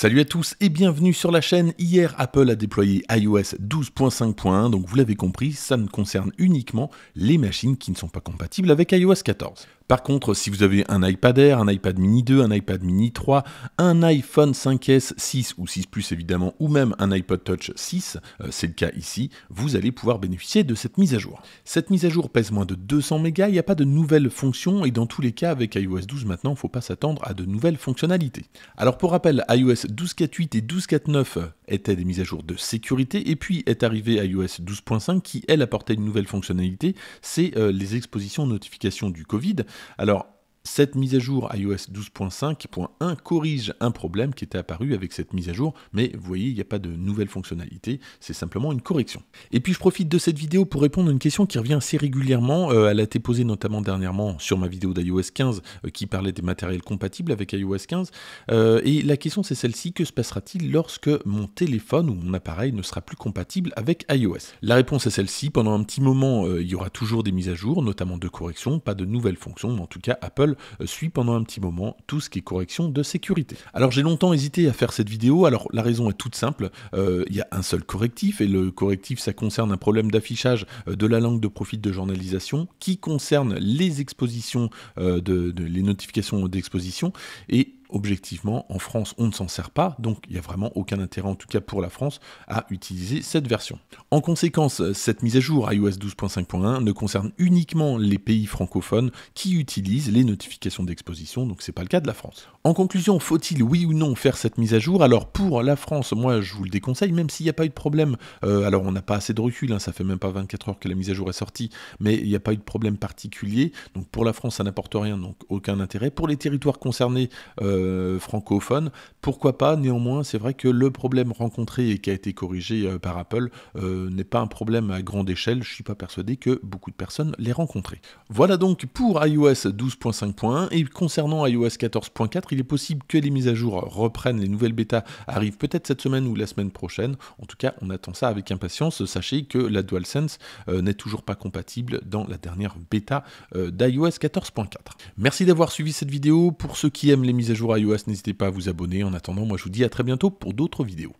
Salut à tous et bienvenue sur la chaîne. Hier, Apple a déployé iOS 12.5.1, donc vous l'avez compris, ça ne concerne uniquement les machines qui ne sont pas compatibles avec iOS 14. Par contre, si vous avez un iPad Air, un iPad mini 2, un iPad mini 3, un iPhone 5S 6 ou 6 Plus évidemment, ou même un iPod Touch 6, euh, c'est le cas ici, vous allez pouvoir bénéficier de cette mise à jour. Cette mise à jour pèse moins de 200 mégas, il n'y a pas de nouvelles fonctions et dans tous les cas avec iOS 12 maintenant, il ne faut pas s'attendre à de nouvelles fonctionnalités. Alors pour rappel, iOS 12.4.8 et 12.4.9 euh, étaient des mises à jour de sécurité et puis est arrivé iOS 12.5 qui elle apportait une nouvelle fonctionnalité, c'est euh, les expositions aux notifications du Covid alors, cette mise à jour iOS 12.5.1 corrige un problème qui était apparu avec cette mise à jour, mais vous voyez, il n'y a pas de nouvelles fonctionnalités, c'est simplement une correction. Et puis je profite de cette vidéo pour répondre à une question qui revient assez régulièrement, euh, elle a été posée notamment dernièrement sur ma vidéo d'iOS 15 euh, qui parlait des matériels compatibles avec iOS 15, euh, et la question c'est celle-ci, que se passera-t-il lorsque mon téléphone ou mon appareil ne sera plus compatible avec iOS La réponse est celle-ci, pendant un petit moment il y aura toujours des mises à jour, notamment de corrections, pas de nouvelles fonctions, en tout cas Apple euh, Suis pendant un petit moment tout ce qui est correction de sécurité. Alors j'ai longtemps hésité à faire cette vidéo, alors la raison est toute simple, euh, il y a un seul correctif, et le correctif ça concerne un problème d'affichage euh, de la langue de profit de journalisation qui concerne les expositions, de, les notifications d'exposition, et objectivement, en France, on ne s'en sert pas, donc il n'y a vraiment aucun intérêt, en tout cas pour la France, à utiliser cette version. En conséquence, cette mise à jour iOS 12.5.1 ne concerne uniquement les pays francophones qui utilisent les notifications d'exposition, donc c'est pas le cas de la France. En conclusion, faut-il oui ou non faire cette mise à jour Alors pour la France, moi je vous le déconseille, même s'il n'y a pas eu de problème, euh, alors on n'a pas assez de recul, hein, ça fait même pas 24 heures que la mise à jour est sortie, mais il n'y a pas eu de problème particulier, donc pour la France ça n'apporte rien, donc aucun intérêt. Pour les territoires concernés, euh, euh, francophone. Pourquoi pas Néanmoins, c'est vrai que le problème rencontré et qui a été corrigé euh, par Apple euh, n'est pas un problème à grande échelle. Je suis pas persuadé que beaucoup de personnes l'aient rencontré. Voilà donc pour iOS 12.5.1 et concernant iOS 14.4, il est possible que les mises à jour reprennent, les nouvelles bêtas arrivent peut-être cette semaine ou la semaine prochaine. En tout cas, on attend ça avec impatience. Sachez que la DualSense n'est toujours pas compatible dans la dernière bêta d'iOS 14.4. Merci d'avoir suivi cette vidéo. Pour ceux qui aiment les mises à jour iOS, n'hésitez pas à vous abonner. En attendant, moi je vous dis à très bientôt pour d'autres vidéos.